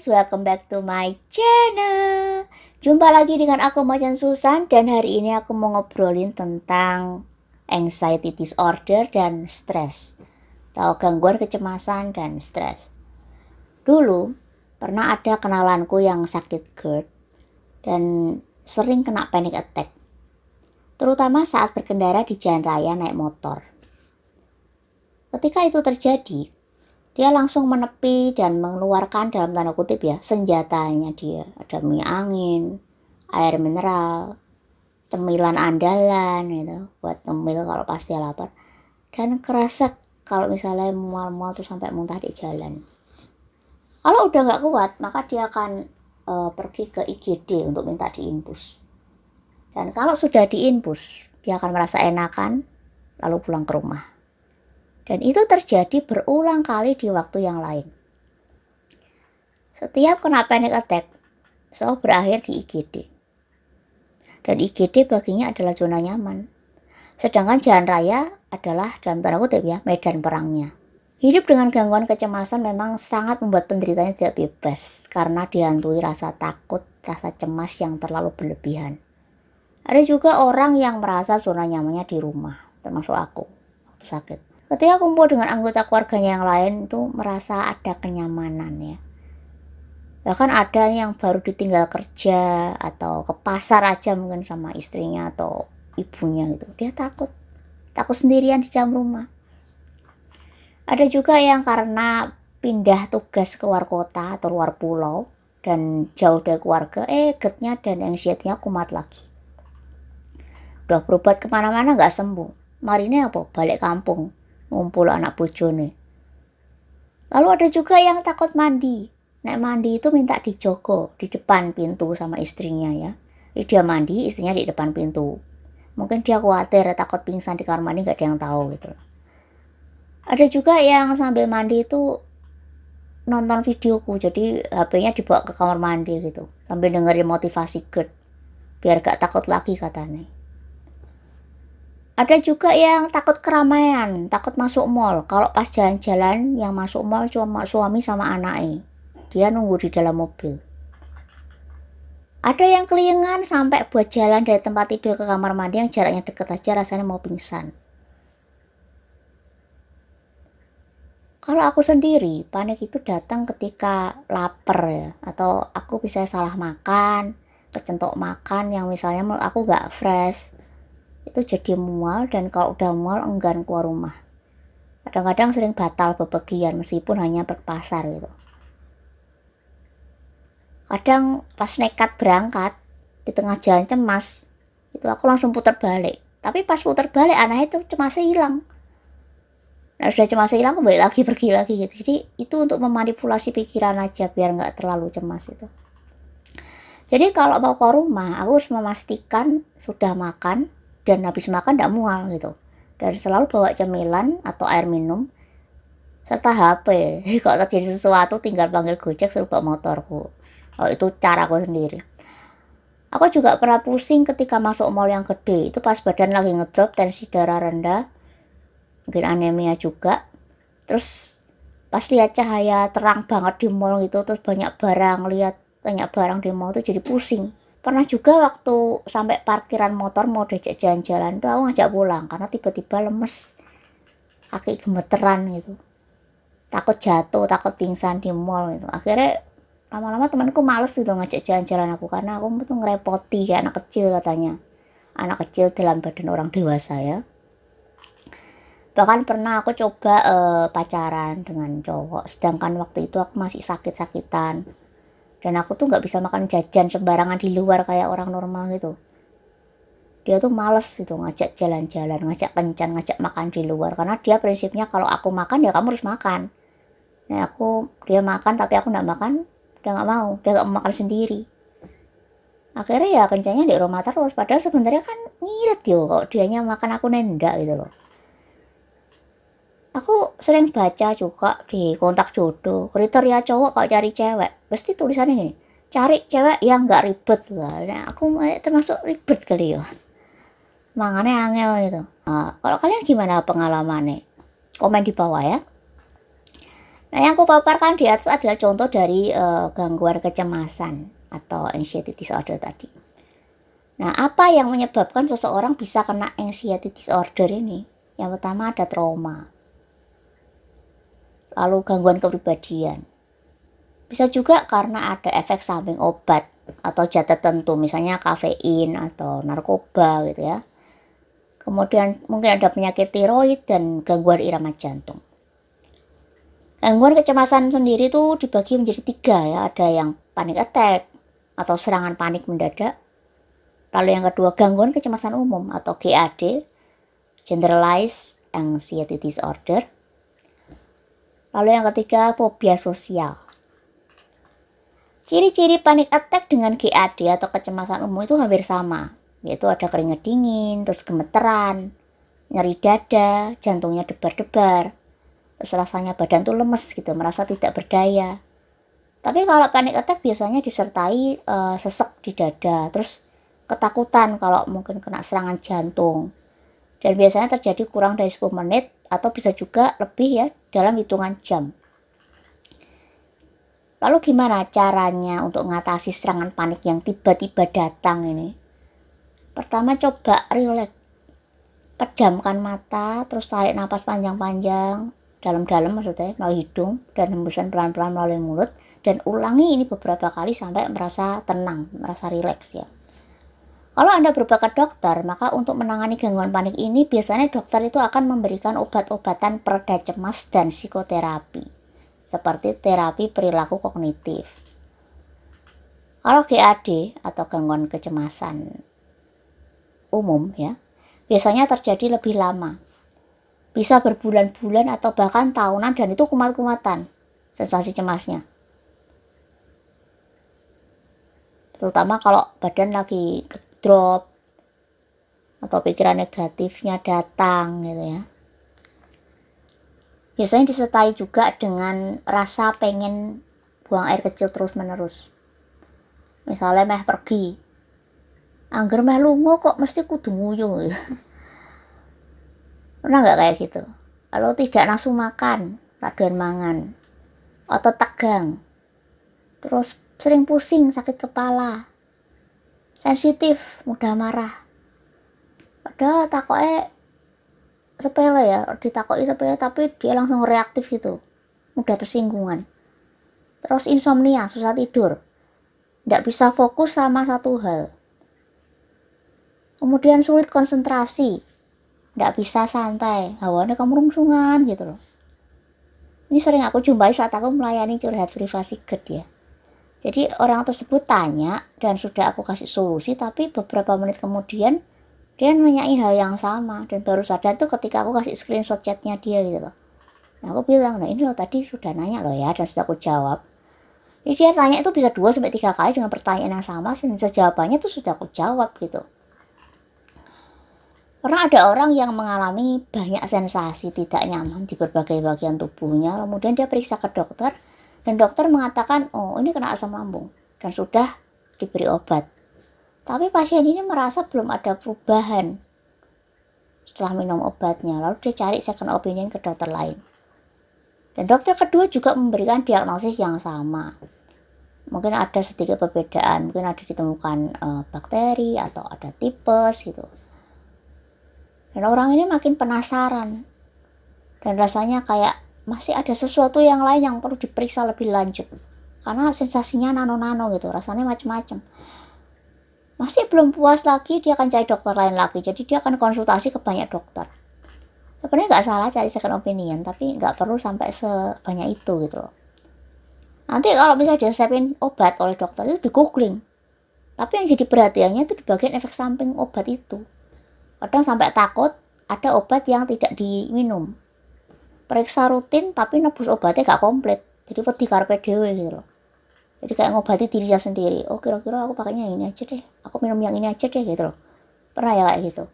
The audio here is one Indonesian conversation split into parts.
guys, welcome back to my channel Jumpa lagi dengan aku Macan Susan Dan hari ini aku mau ngobrolin tentang Anxiety disorder dan stress, Atau gangguan kecemasan dan stress. Dulu pernah ada kenalanku yang sakit GERD Dan sering kena panic attack Terutama saat berkendara di jalan raya naik motor Ketika itu terjadi, dia langsung menepi dan mengeluarkan dalam tanda kutip ya senjatanya dia ada mie angin air mineral cemilan andalan gitu buat ngemil kalau pasti lapar dan keresek kalau misalnya mual-mual tuh sampai muntah di jalan kalau udah nggak kuat maka dia akan uh, pergi ke IGD untuk minta diinpus dan kalau sudah diinpus dia akan merasa enakan lalu pulang ke rumah dan itu terjadi berulang kali di waktu yang lain. Setiap kena panic attack, Shaw berakhir di IGD. Dan IGD baginya adalah zona nyaman. Sedangkan jalan raya adalah dalam tanda kutip ya, medan perangnya. Hidup dengan gangguan kecemasan memang sangat membuat penderitanya tidak bebas karena dihantui rasa takut, rasa cemas yang terlalu berlebihan. Ada juga orang yang merasa zona nyamannya di rumah, termasuk aku, waktu sakit. Ketika kumpul dengan anggota keluarganya yang lain itu merasa ada kenyamanan ya. Bahkan ya ada yang baru ditinggal kerja atau ke pasar aja mungkin sama istrinya atau ibunya gitu. Dia takut. Takut sendirian di dalam rumah. Ada juga yang karena pindah tugas ke luar kota atau luar pulau dan jauh dari keluarga, eh getnya dan anxiety-nya kumat lagi. Udah berobat kemana-mana nggak sembuh. Marinya apa? Balik kampung ngumpul anak bojone. Lalu ada juga yang takut mandi. Nek mandi itu minta dijogo di depan pintu sama istrinya ya. Jadi dia mandi, istrinya di depan pintu. Mungkin dia khawatir takut pingsan di kamar mandi gak ada yang tahu gitu Ada juga yang sambil mandi itu nonton videoku jadi HP-nya dibawa ke kamar mandi gitu sambil dengerin motivasi good, e biar gak takut lagi katanya. Ada juga yang takut keramaian, takut masuk mall. Kalau pas jalan-jalan yang masuk mall cuma suami sama anaknya. Dia nunggu di dalam mobil. Ada yang kelingan sampai buat jalan dari tempat tidur ke kamar mandi yang jaraknya deket aja rasanya mau pingsan. Kalau aku sendiri, panik itu datang ketika lapar ya, atau aku bisa salah makan, kecentok makan yang misalnya menurut aku gak fresh, itu jadi mual dan kalau udah mual enggan keluar rumah kadang-kadang sering batal bepergian meskipun hanya berpasar gitu kadang pas nekat berangkat di tengah jalan cemas itu aku langsung putar balik tapi pas putar balik anaknya itu cemasnya hilang nah sudah cemasnya hilang kembali lagi pergi lagi gitu jadi itu untuk memanipulasi pikiran aja biar nggak terlalu cemas itu jadi kalau mau ke rumah aku harus memastikan sudah makan dan habis makan tidak mual gitu dan selalu bawa cemilan atau air minum serta HP jadi kalau terjadi sesuatu tinggal panggil gojek suruh bawa motorku oh, itu cara aku sendiri Aku juga pernah pusing ketika masuk mall yang gede. Itu pas badan lagi ngedrop, tensi darah rendah, mungkin anemia juga. Terus pas lihat cahaya terang banget di mall gitu, terus banyak barang, lihat banyak barang di mall tuh jadi pusing pernah juga waktu sampai parkiran motor mau diajak jalan-jalan tuh aku ngajak pulang karena tiba-tiba lemes kaki gemeteran gitu takut jatuh takut pingsan di mall gitu akhirnya lama-lama temanku males gitu ngajak jalan-jalan aku karena aku tuh ngerepoti ya anak kecil katanya anak kecil dalam badan orang dewasa ya bahkan pernah aku coba uh, pacaran dengan cowok sedangkan waktu itu aku masih sakit-sakitan dan aku tuh nggak bisa makan jajan sembarangan di luar kayak orang normal gitu dia tuh males gitu ngajak jalan-jalan ngajak kencan ngajak makan di luar karena dia prinsipnya kalau aku makan ya kamu harus makan nah aku dia makan tapi aku nggak makan dia nggak mau dia nggak mau makan sendiri akhirnya ya kencannya di rumah terus padahal sebenarnya kan ngirit yo kok dianya makan aku nenda gitu loh aku sering baca juga di kontak jodoh kriteria cowok kalau cari cewek pasti tulisannya gini cari cewek yang nggak ribet lah nah, aku termasuk ribet kali ya Mangane angel gitu nah, kalau kalian gimana pengalamannya komen di bawah ya nah yang aku paparkan di atas adalah contoh dari uh, gangguan kecemasan atau anxiety disorder tadi nah apa yang menyebabkan seseorang bisa kena anxiety disorder ini yang pertama ada trauma lalu gangguan kepribadian. Bisa juga karena ada efek samping obat atau zat tertentu, misalnya kafein atau narkoba gitu ya. Kemudian mungkin ada penyakit tiroid dan gangguan irama jantung. Gangguan kecemasan sendiri itu dibagi menjadi tiga ya. Ada yang panic attack atau serangan panik mendadak. Lalu yang kedua gangguan kecemasan umum atau GAD, Generalized Anxiety Disorder Lalu yang ketiga, fobia sosial. Ciri-ciri panic attack dengan GAD atau kecemasan umum itu hampir sama, yaitu ada keringat dingin, terus gemeteran, nyeri dada, jantungnya debar-debar, terus rasanya badan tuh lemes gitu, merasa tidak berdaya. Tapi kalau panic attack biasanya disertai uh, sesek di dada, terus ketakutan kalau mungkin kena serangan jantung. Dan biasanya terjadi kurang dari 10 menit atau bisa juga lebih ya dalam hitungan jam. Lalu gimana caranya untuk mengatasi serangan panik yang tiba-tiba datang ini? Pertama coba rileks. Pejamkan mata, terus tarik napas panjang-panjang, dalam-dalam maksudnya, melalui hidung, dan hembusan pelan-pelan melalui mulut. Dan ulangi ini beberapa kali sampai merasa tenang, merasa rileks ya. Kalau Anda berbakat dokter, maka untuk menangani gangguan panik ini biasanya dokter itu akan memberikan obat-obatan pereda cemas dan psikoterapi, seperti terapi perilaku kognitif. Kalau GAD atau gangguan kecemasan umum ya, biasanya terjadi lebih lama. Bisa berbulan-bulan atau bahkan tahunan dan itu kumat-kumatan sensasi cemasnya. Terutama kalau badan lagi drop atau pikiran negatifnya datang gitu ya biasanya disertai juga dengan rasa pengen buang air kecil terus menerus misalnya meh pergi angger meh lungo kok mesti kudu nguyuh pernah nggak kayak gitu kalau tidak langsung makan raduan mangan otot tegang terus sering pusing sakit kepala sensitif mudah marah padahal takoe sepele ya ditakoi sepele tapi dia langsung reaktif gitu mudah tersinggungan terus insomnia susah tidur tidak bisa fokus sama satu hal kemudian sulit konsentrasi tidak bisa santai hawanya kemurungsungan gitu loh ini sering aku jumpai saat aku melayani curhat privasi ged ya jadi orang tersebut tanya dan sudah aku kasih solusi tapi beberapa menit kemudian dia nanyain hal yang sama dan baru sadar tuh ketika aku kasih screenshot chatnya dia gitu loh. Nah aku bilang, nah ini loh tadi sudah nanya loh ya dan sudah aku jawab. Jadi dia tanya itu bisa dua sampai tiga kali dengan pertanyaan yang sama dan jawabannya tuh sudah aku jawab gitu. Pernah ada orang yang mengalami banyak sensasi tidak nyaman di berbagai bagian tubuhnya, kemudian dia periksa ke dokter, dan dokter mengatakan oh ini kena asam lambung dan sudah diberi obat tapi pasien ini merasa belum ada perubahan setelah minum obatnya lalu dia cari second opinion ke dokter lain dan dokter kedua juga memberikan diagnosis yang sama mungkin ada sedikit perbedaan mungkin ada ditemukan e, bakteri atau ada tipes gitu dan orang ini makin penasaran dan rasanya kayak masih ada sesuatu yang lain yang perlu diperiksa lebih lanjut karena sensasinya nano-nano gitu rasanya macam-macam masih belum puas lagi dia akan cari dokter lain lagi jadi dia akan konsultasi ke banyak dokter sebenarnya nggak salah cari second opinion tapi nggak perlu sampai sebanyak itu gitu loh nanti kalau misalnya dia obat oleh dokter itu di googling tapi yang jadi perhatiannya itu di bagian efek samping obat itu kadang sampai takut ada obat yang tidak diminum periksa rutin tapi nebus obatnya gak komplit jadi peti karpe dewe gitu loh jadi kayak ngobati dirinya sendiri oh kira-kira aku pakainya ini aja deh aku minum yang ini aja deh gitu loh pernah ya kayak gitu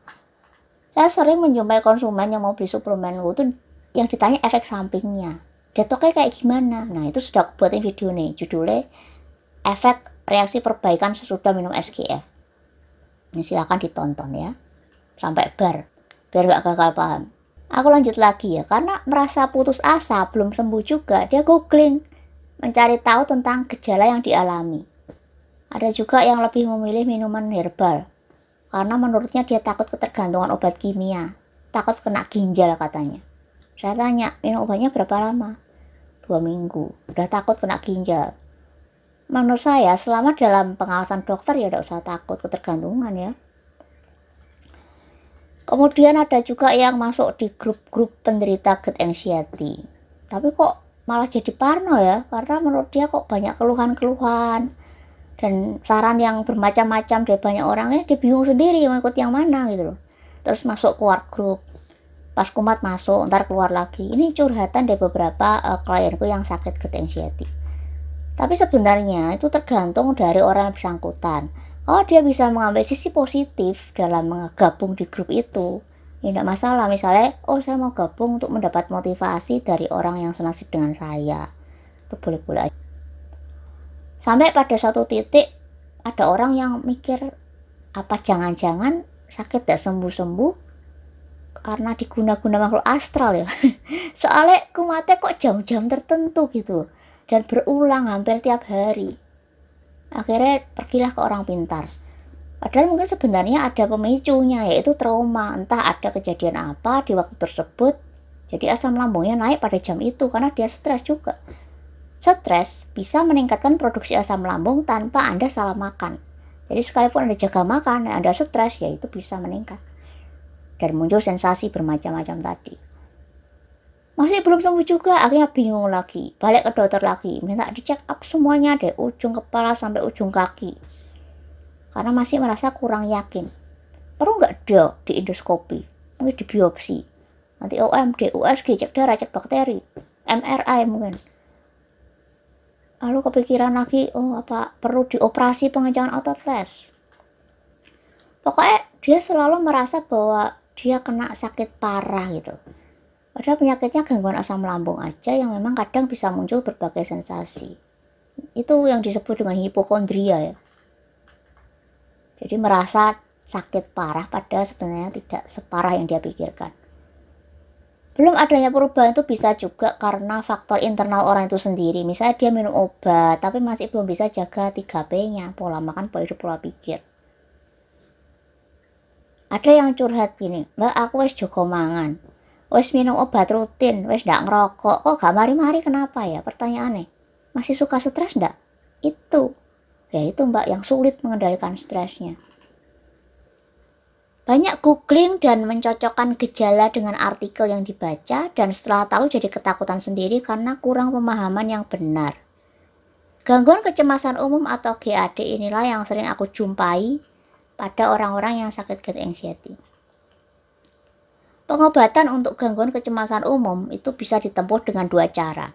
saya sering menjumpai konsumen yang mau beli suplemen itu yang ditanya efek sampingnya detoknya kayak gimana nah itu sudah aku buatin video nih judulnya efek reaksi perbaikan sesudah minum SGF ini silahkan ditonton ya sampai bar biar gak gagal paham Aku lanjut lagi ya, karena merasa putus asa belum sembuh juga, dia googling mencari tahu tentang gejala yang dialami. Ada juga yang lebih memilih minuman herbal karena menurutnya dia takut ketergantungan obat kimia, takut kena ginjal katanya. Saya tanya, minum obatnya berapa lama? Dua minggu, udah takut kena ginjal. Menurut saya, selama dalam pengawasan dokter ya tidak usah takut ketergantungan ya kemudian ada juga yang masuk di grup-grup penderita get anxiety tapi kok malah jadi parno ya karena menurut dia kok banyak keluhan-keluhan dan saran yang bermacam-macam dari banyak orangnya eh, dia bingung sendiri mau ikut yang mana gitu loh terus masuk keluar grup pas kumat masuk ntar keluar lagi ini curhatan dari beberapa uh, klienku yang sakit get anxiety tapi sebenarnya itu tergantung dari orang yang bersangkutan oh dia bisa mengambil sisi positif dalam gabung di grup itu ya tidak masalah misalnya oh saya mau gabung untuk mendapat motivasi dari orang yang senasib dengan saya itu boleh-boleh aja sampai pada satu titik ada orang yang mikir apa jangan-jangan sakit tidak sembuh-sembuh karena diguna-guna makhluk astral ya soalnya kumatnya kok jam-jam tertentu gitu dan berulang hampir tiap hari akhirnya pergilah ke orang pintar Padahal mungkin sebenarnya ada pemicunya yaitu trauma entah ada kejadian apa di waktu tersebut jadi asam lambungnya naik pada jam itu karena dia stres juga. Stres bisa meningkatkan produksi asam lambung tanpa Anda salah makan. Jadi sekalipun Anda jaga makan, Anda stres yaitu bisa meningkat. Dan muncul sensasi bermacam-macam tadi masih belum sembuh juga akhirnya bingung lagi balik ke dokter lagi minta dicek up semuanya dari ujung kepala sampai ujung kaki karena masih merasa kurang yakin perlu nggak dok di endoskopi mungkin di biopsi nanti OMD USG cek darah cek bakteri MRI mungkin lalu kepikiran lagi oh apa perlu dioperasi pengecangan otot les pokoknya dia selalu merasa bahwa dia kena sakit parah gitu pada penyakitnya gangguan asam lambung aja yang memang kadang bisa muncul berbagai sensasi. Itu yang disebut dengan hipokondria ya. Jadi merasa sakit parah pada sebenarnya tidak separah yang dia pikirkan. Belum adanya perubahan itu bisa juga karena faktor internal orang itu sendiri. Misalnya dia minum obat, tapi masih belum bisa jaga 3P-nya, pola makan, pola hidup, pola pikir. Ada yang curhat gini, Mbak aku es joko mangan, Wes minum obat rutin, wes ndak ngerokok, kok gak mari-mari kenapa ya? Pertanyaannya, masih suka stres ndak? Itu, ya itu mbak yang sulit mengendalikan stresnya. Banyak googling dan mencocokkan gejala dengan artikel yang dibaca dan setelah tahu jadi ketakutan sendiri karena kurang pemahaman yang benar. Gangguan kecemasan umum atau GAD inilah yang sering aku jumpai pada orang-orang yang sakit GAD anxiety. Pengobatan untuk gangguan kecemasan umum itu bisa ditempuh dengan dua cara.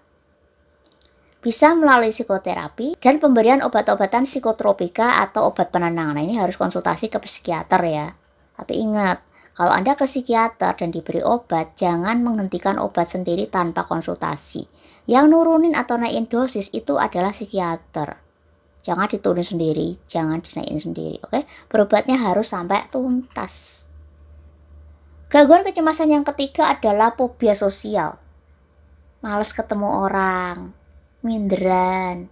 Bisa melalui psikoterapi dan pemberian obat-obatan psikotropika atau obat penenang. Nah, ini harus konsultasi ke psikiater ya. Tapi ingat, kalau Anda ke psikiater dan diberi obat, jangan menghentikan obat sendiri tanpa konsultasi. Yang nurunin atau naikin dosis itu adalah psikiater. Jangan diturunin sendiri, jangan dinaikin sendiri, oke? Okay? Berobatnya harus sampai tuntas. Gangguan kecemasan yang ketiga adalah fobia sosial. Males ketemu orang, minderan.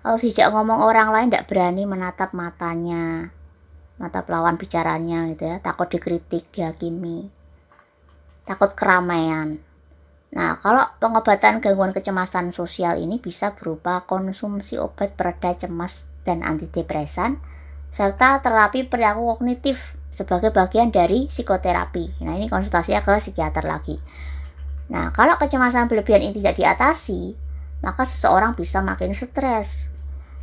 Kalau tidak ngomong orang lain tidak berani menatap matanya, mata pelawan bicaranya gitu ya, takut dikritik, dihakimi, takut keramaian. Nah, kalau pengobatan gangguan kecemasan sosial ini bisa berupa konsumsi obat pereda cemas dan antidepresan, serta terapi perilaku kognitif sebagai bagian dari psikoterapi. Nah, ini konsultasinya ke psikiater lagi. Nah, kalau kecemasan berlebihan ini tidak diatasi, maka seseorang bisa makin stres.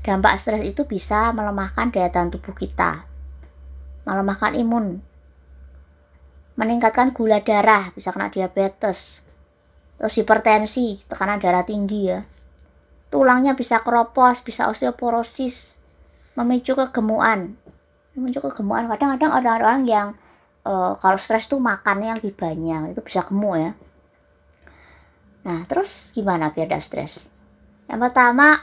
Dampak stres itu bisa melemahkan daya tahan tubuh kita, melemahkan imun, meningkatkan gula darah, bisa kena diabetes, terus hipertensi, tekanan darah tinggi ya. Tulangnya bisa keropos, bisa osteoporosis, memicu kegemukan muncul kegemukan kadang-kadang ada orang yang uh, kalau stres tuh makannya lebih banyak itu bisa gemuk ya nah terus gimana biar tidak stres yang pertama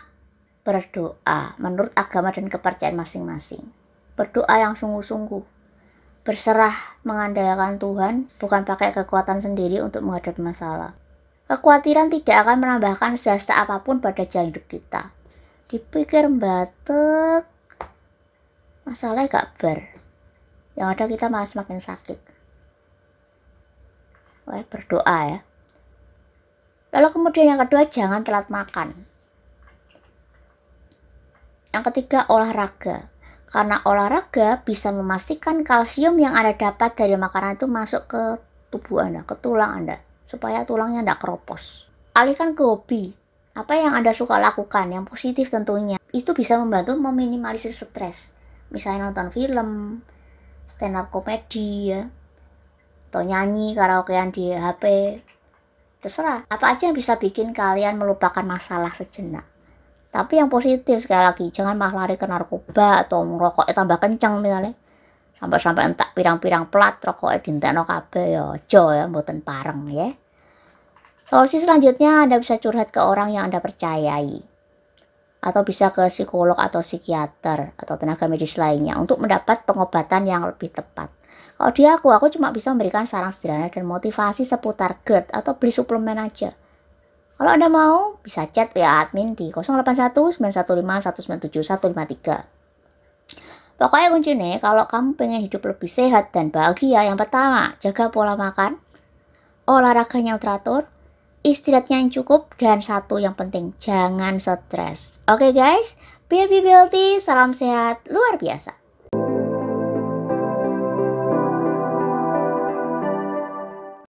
berdoa menurut agama dan kepercayaan masing-masing berdoa yang sungguh-sungguh berserah mengandalkan Tuhan bukan pakai kekuatan sendiri untuk menghadapi masalah kekhawatiran tidak akan menambahkan sejasta apapun pada jalan hidup kita dipikir batuk masalahnya gak ber yang ada kita malah semakin sakit Wah, berdoa ya lalu kemudian yang kedua jangan telat makan yang ketiga olahraga karena olahraga bisa memastikan kalsium yang ada dapat dari makanan itu masuk ke tubuh Anda, ke tulang Anda, supaya tulangnya tidak keropos. Alihkan ke hobi, apa yang Anda suka lakukan, yang positif tentunya, itu bisa membantu meminimalisir stres misalnya nonton film stand up komedi ya atau nyanyi karaokean di HP terserah apa aja yang bisa bikin kalian melupakan masalah sejenak tapi yang positif sekali lagi jangan malah lari ke narkoba atau merokok eh, tambah kencang misalnya sampai-sampai entak pirang-pirang pelat eh, no kabe ya jo ya mboten pareng ya Solusi selanjutnya Anda bisa curhat ke orang yang Anda percayai atau bisa ke psikolog atau psikiater atau tenaga medis lainnya untuk mendapat pengobatan yang lebih tepat. Kalau di aku, aku cuma bisa memberikan saran sederhana dan motivasi seputar GERD atau beli suplemen aja. Kalau Anda mau, bisa chat via admin di 081 915 197 153. Pokoknya kuncinya, kalau kamu pengen hidup lebih sehat dan bahagia, yang pertama, jaga pola makan, olahraga yang teratur, istirahat yang cukup, dan satu yang penting, jangan stres. Oke okay guys, be happy, healthy, salam sehat, luar biasa.